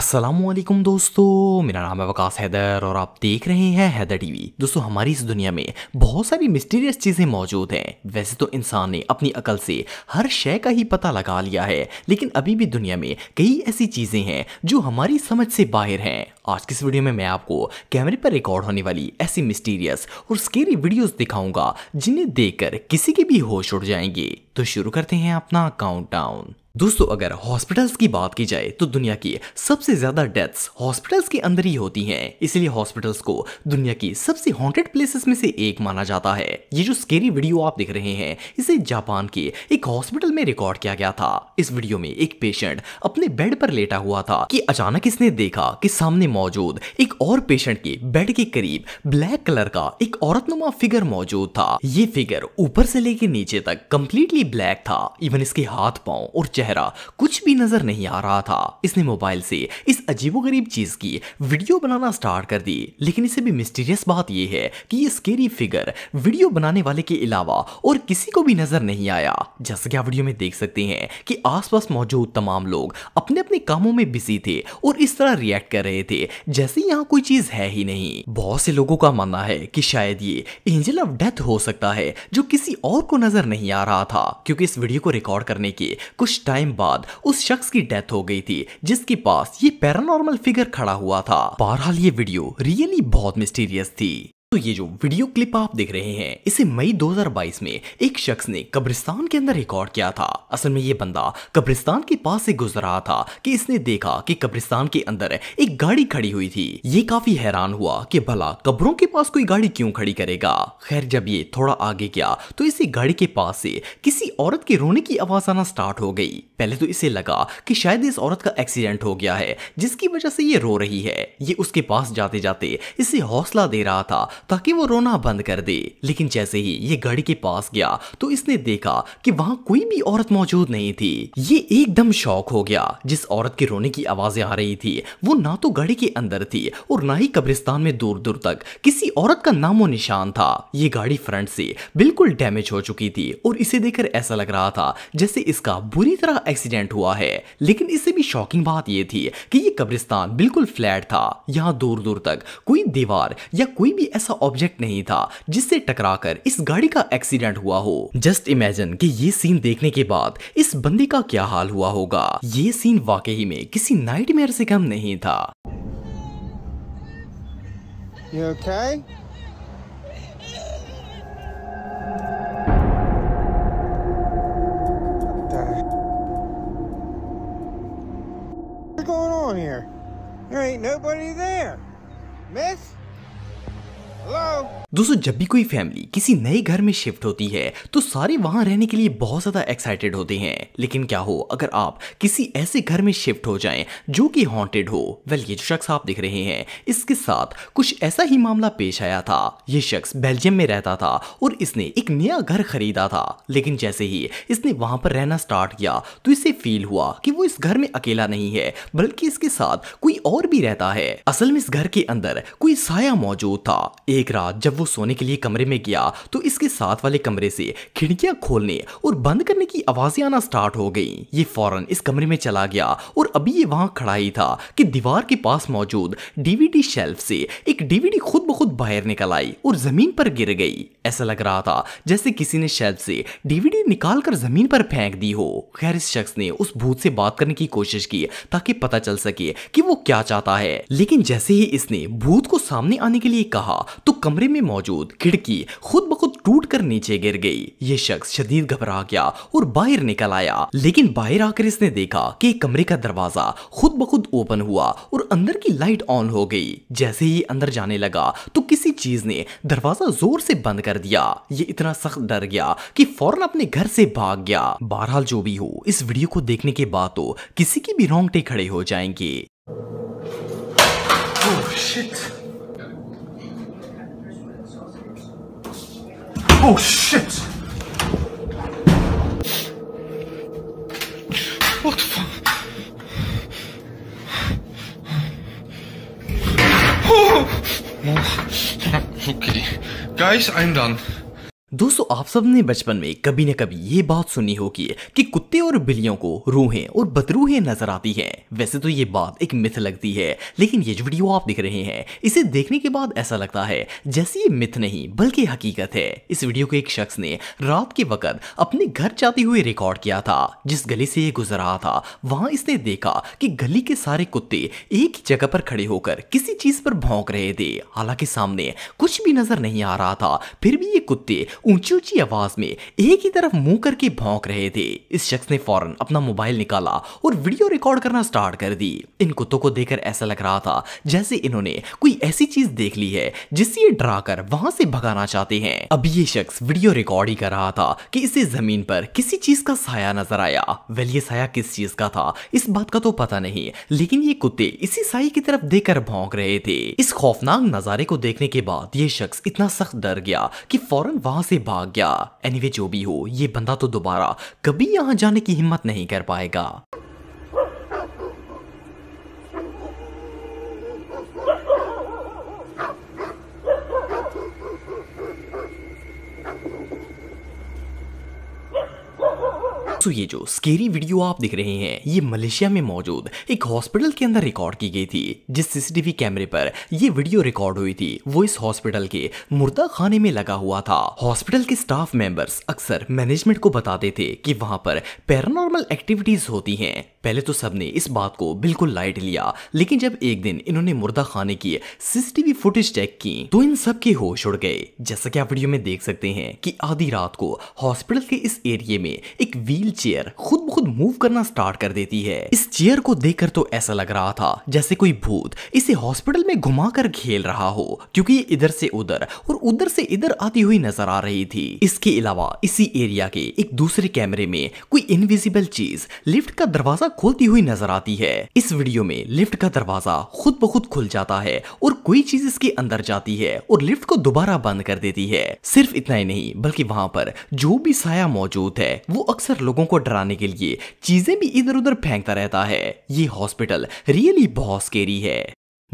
असलम दोस्तों मेरा नाम है वकास हैदर और आप देख रहे हैं हैदर टीवी दोस्तों हमारी इस दुनिया में बहुत सारी मिस्टीरियस चीज़ें मौजूद हैं वैसे तो इंसान ने अपनी अकल से हर शय का ही पता लगा लिया है लेकिन अभी भी दुनिया में कई ऐसी चीज़ें हैं जो हमारी समझ से बाहर हैं आज की इस वीडियो में मैं आपको कैमरे पर रिकॉर्ड होने वाली ऐसी मिस्टीरियस और स्केरी वीडियोज़ दिखाऊंगा जिन्हें देख किसी के भी होश उड़ जाएंगे तो शुरू करते हैं अपना काउंट दोस्तों अगर हॉस्पिटल्स की बात की जाए तो दुनिया की सबसे ज्यादा डेथ्स हॉस्पिटल्स के अंदर ही होती हैं इसलिए हॉस्पिटल्स को दुनिया की सबसे हॉन्टेड प्लेसेस में से एक माना जाता है ये जो स्केरी वीडियो आप देख रहे हैं इसे जापान के एक हॉस्पिटल में रिकॉर्ड किया गया था इस वीडियो में एक पेशेंट अपने बेड पर लेटा हुआ था की अचानक इसने देखा की सामने मौजूद एक और पेशेंट के बेड के करीब ब्लैक कलर का एक औरत फिगर मौजूद था ये फिगर ऊपर से लेके नीचे तक कम्प्लीटली ब्लैक था इवन इसके हाथ पाओ और चेहरा कुछ भी नजर नहीं आ रहा था इसने मोबाइल से इस अजीबोगरीब चीज की वीडियो बनाना स्टार्ट कर दी लेकिन इसे भी मिस्टीरियस बात यह है कि ये स्केरी फिगर वीडियो बनाने वाले के अलावा और किसी को भी नजर नहीं आया जैसे कि आप वीडियो में देख सकते हैं कि आसपास मौजूद तमाम लोग अपने अपने कामों में बिजी थे और इस तरह रिएक्ट कर रहे थे जैसे यहाँ कोई चीज है ही नहीं बहुत से लोगों का मानना है कि शायद ये एंजल ऑफ डेथ हो सकता है जो किसी और को नजर नहीं आ रहा था क्योंकि इस वीडियो को रिकॉर्ड करने के कुछ टाइम बाद उस शख्स की डेथ हो गई थी जिसके पास ये पैरानॉर्मल फिगर खड़ा हुआ था बहरहाल ये वीडियो रियली बहुत मिस्टीरियस थी तो ये जो वीडियो क्लिप आप देख रहे हैं इसे मई 2022 में एक शख्स ने कब्रिस्तान के अंदर रिकॉर्ड किया था असल में ये बंदा कब्रिस्तान के पास से गुजर रहा था कि इसने देखा कि कब्रिस्तान के अंदर एक गाड़ी खड़ी हुई थी ये काफी हैरान हुआ कि भला कब्रों के पास कोई गाड़ी क्यों खड़ी करेगा खैर जब ये थोड़ा आगे गया तो इसे गाड़ी के पास से किसी औरत के रोने की आवाज आना स्टार्ट हो गई पहले तो इसे लगा की शायद इस औरत का एक्सीडेंट हो गया है जिसकी वजह से ये रो रही है ये उसके पास जाते जाते इसे हौसला दे रहा था ताकि वो रोना बंद कर दे लेकिन जैसे ही ये घड़ी के पास गया तो इसने देखा कि वहां कोई भी औरत मौजूद नहीं थी ये एकदम शौक हो गया जिस औरत के रोने की आवाजें आ रही थी वो ना तो घड़ी के अंदर थी और ना ही कब्रिस्तान में दूर दूर तक किसी औरत का नामो निशान था ये गाड़ी फ्रंट से बिल्कुल डैमेज हो चुकी थी और इसे देखकर ऐसा लग रहा था जैसे इसका बुरी तरह एक्सीडेंट हुआ है लेकिन इससे भी शॉकिंग बात यह थी कि ये कब्रिस्तान बिल्कुल फ्लैट था यहाँ दूर दूर तक कोई दीवार या कोई भी ऐसा ऐसा ऑब्जेक्ट नहीं था जिससे टकराकर इस गाड़ी का एक्सीडेंट हुआ हो जस्ट इमेजिन कि ये सीन देखने के बाद इस बंदी का क्या हाल हुआ होगा ये सीन वाकई में किसी नाइटमेयर से कम नहीं था going on here? There ain't nobody there. Miss? Hello? दोस्तों जब भी कोई फैमिली किसी नए घर में शिफ्ट होती है तो सारे वहां रहने के लिए बहुत ज्यादा एक्साइटेड होते हैं लेकिन क्या हो अगर आप किसी ऐसे घर में शिफ्ट हो जाएं जो कि हॉन्टेड हो वेल ये जो शख्स आप दिख रहे हैं इसके साथ कुछ ऐसा ही मामला पेश आया था ये शख्स बेल्जियम में रहता था और इसने एक नया घर खरीदा था लेकिन जैसे ही इसने वहां पर रहना स्टार्ट किया तो इसे फील हुआ कि वो इस घर में अकेला नहीं है बल्कि इसके साथ कोई और भी रहता है असल में इस घर के अंदर कोई साया मौजूद था एक रात जब वो सोने के लिए कमरे में गया तो इसके साथ वाले कमरे से खिड़कियां खोलने और बंद करने की आवाजें आना स्टार्ट हो गई ये फौरन इस कमरे में चला गया और अभी ये वहां खड़ा ही था कि दीवार के पास मौजूद डीवीडी शेल्फ से एक डीवीडी खुद ब खुद बाहर निकल आई और जमीन पर गिर गई ऐसा लग रहा था जैसे किसी ने शेल्फ से डीवीडी निकाल कर जमीन पर फेंक दी हो खैर इस शख्स ने उस भूत से बात करने की कोशिश की ताकि पता चल सके कि वो क्या चाहता है लेकिन जैसे ही इसने भूत को सामने आने के लिए कहा तो कमरे में मौजूद खिड़की खुद ब खुद टूट कर नीचे गिर गई ये शख्स शदीद घबरा गया और बाहर निकल आया लेकिन बाहर आकर इसने देखा कि कमरे का दरवाजा खुद ब खुद ओपन हुआ और अंदर की लाइट ऑन हो गई जैसे ही अंदर जाने लगा तो किसी चीज ने दरवाजा जोर से बंद कर दिया ये इतना सख्त डर गया कि फौरन अपने घर से भाग गया बहरहाल जो भी हो इस वीडियो को देखने के बाद तो किसी की भी रोंगटे खड़े हो जाएंगे oh, shit. Oh shit! What the fuck? Oh. Okay, guys, I'm done. दोस्तों आप सब ने बचपन में कभी न कभी ये बात सुनी होगी कि कुत्ते और बिल्लियों को रूहें और बदरूहें नजर आती हैं वैसे तो ये बात एक मिथ लगती है लेकिन ये जो वीडियो आप देख रहे हैं इसे देखने के बाद ऐसा लगता है जैसे ये मिथ नहीं बल्कि हकीकत है इस वीडियो को एक शख्स ने रात के वक्त अपने घर जाते हुए रिकॉर्ड किया था जिस गली से ये गुजर रहा था वहां इसने देखा कि गली के सारे कुत्ते एक ही जगह पर खड़े होकर किसी चीज पर भौंक रहे थे हालांकि सामने कुछ भी नजर नहीं आ रहा था फिर भी ये कुत्ते ऊंची ऊंची आवाज में एक ही तरफ मुंह करके भौंक रहे थे इस शख्स ने फौरन अपना मोबाइल निकाला और वीडियो रिकॉर्ड करना स्टार्ट कर दी इन कुत्तों को देखकर ऐसा लग रहा था जैसे इन्होंने कोई ऐसी चीज देख ली है जिससे ये डरा कर वहां से भगाना चाहते हैं अब ये शख्स वीडियो रिकॉर्ड ही कर रहा था कि इसे जमीन पर किसी चीज का साया नजर आया वेल ये साया किस चीज का था इस बात का तो पता नहीं लेकिन ये कुत्ते इसी साई की तरफ देखकर भौंक रहे थे इस खौफनाक नजारे को देखने के बाद ये शख्स इतना सख्त डर गया कि फौरन वहां से भाग गया एनीवे anyway, जो भी हो ये बंदा तो दोबारा कभी यहाँ जाने की हिम्मत नहीं कर पाएगा तो ये जो स्केरी वीडियो आप देख रहे हैं ये मलेशिया में मौजूद एक हॉस्पिटल के अंदर रिकॉर्ड की गई थी जिस सीसीटीवी कैमरे पर ये वीडियो रिकॉर्ड हुई थी वो इस हॉस्पिटल के मुर्दा खाने में लगा हुआ था हॉस्पिटल के स्टाफ मेंबर्स अक्सर मैनेजमेंट को बताते थे कि वहां पर पैरानॉर्मल एक्टिविटीज होती है पहले तो सबने इस बात को बिल्कुल लाइट लिया लेकिन जब एक दिन इन्होंने मुर्दा खाने की सीसीटीवी फुटेज चेक की तो इन सब के होश उड़ गए जैसा कि आप वीडियो में देख सकते हैं कि आधी रात को हॉस्पिटल के इस एरिया में एक व्हील व्हील चेयर खुद ब खुद मूव करना स्टार्ट कर देती है इस चेयर को देखकर तो ऐसा लग रहा था जैसे कोई भूत इसे हॉस्पिटल में घुमा कर खेल रहा हो क्योंकि इधर से उधर और उधर से इधर आती हुई नजर आ रही थी इसके अलावा इसी एरिया के एक दूसरे कैमरे में कोई इनविजिबल चीज लिफ्ट का दरवाजा खोलती हुई नजर आती है इस वीडियो में लिफ्ट का दरवाजा खुद ब खुद खुल जाता है और कोई चीज इसके अंदर जाती है और लिफ्ट को दोबारा बंद कर देती है सिर्फ इतना ही नहीं बल्कि वहां पर जो भी साया मौजूद है वो अक्सर लोगों लोगों को डराने के लिए चीजें भी इधर उधर फेंकता रहता है ये हॉस्पिटल रियली बहुत स्केरी है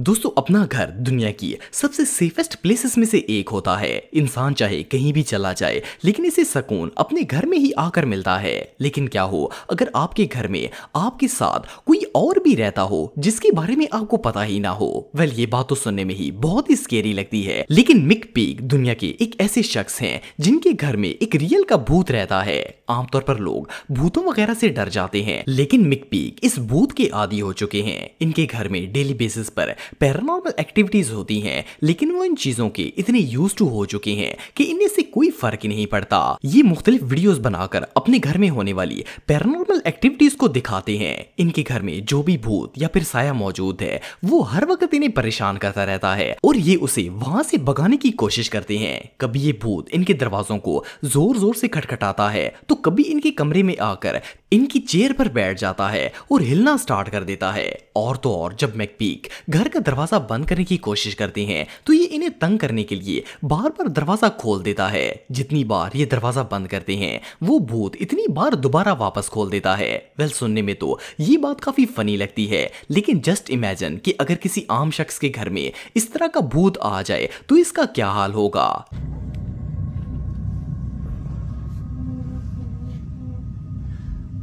दोस्तों अपना घर दुनिया की सबसे सेफेस्ट प्लेसेस में से एक होता है इंसान चाहे कहीं भी चला जाए लेकिन इसे सुकून अपने घर में ही आकर मिलता है लेकिन क्या हो अगर आपके घर में आपके साथ कोई और भी रहता हो जिसके बारे में आपको पता ही ना हो वेल ये बात तो सुनने में ही बहुत ही स्केरी लगती है लेकिन मिक पीक दुनिया के एक ऐसे शख्स है जिनके घर में एक रियल का भूत रहता है आमतौर पर लोग भूतों वगैरह से डर जाते हैं लेकिन मिक पीक इस भूत के आदि हो चुके हैं इनके घर में डेली बेसिस पर पैरानॉर्मल एक्टिविटीज़ होती हैं लेकिन वो इन चीज़ों के इतने यूज टू हो चुके हैं कि इनमें से कोई फर्क ही नहीं पड़ता ये मुख्तलिफ वीडियोस बनाकर अपने घर में होने वाली पैरानॉर्मल एक्टिविटीज को दिखाते हैं इनके घर में जो भी भूत या फिर साया मौजूद है वो हर वक्त इन्हें परेशान करता रहता है और ये उसे वहां से भगाने की कोशिश करते हैं कभी ये भूत इनके दरवाजों को जोर जोर से खटखटाता है तो कभी इनके कमरे में आकर इनकी चेयर पर बैठ जाता है और हिलना स्टार्ट कर देता है और तो और जब मैकपीक घर का दरवाजा बंद करने की कोशिश करते हैं तो ये इन्हें तंग करने के लिए बार बार दरवाजा खोल देता है जितनी बार ये दरवाजा बंद करते हैं वो भूत इतनी बार दोबारा वापस खोल देता है वेल सुनने में तो ये बात काफी फनी लगती है लेकिन जस्ट इमेजिन कि अगर किसी आम शख्स के घर में इस तरह का भूत आ जाए तो इसका क्या हाल होगा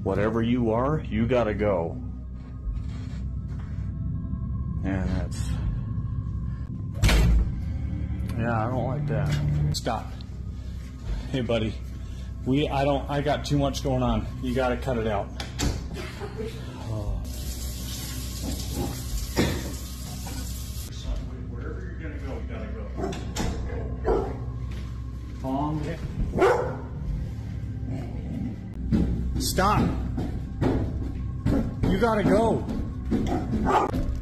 Whatever you are, you gotta go. And that's, yeah, I don't like that. Stop. Hey buddy, we, I don't, I got too much going on. You gotta cut it out. Oh. Stop. You gotta go.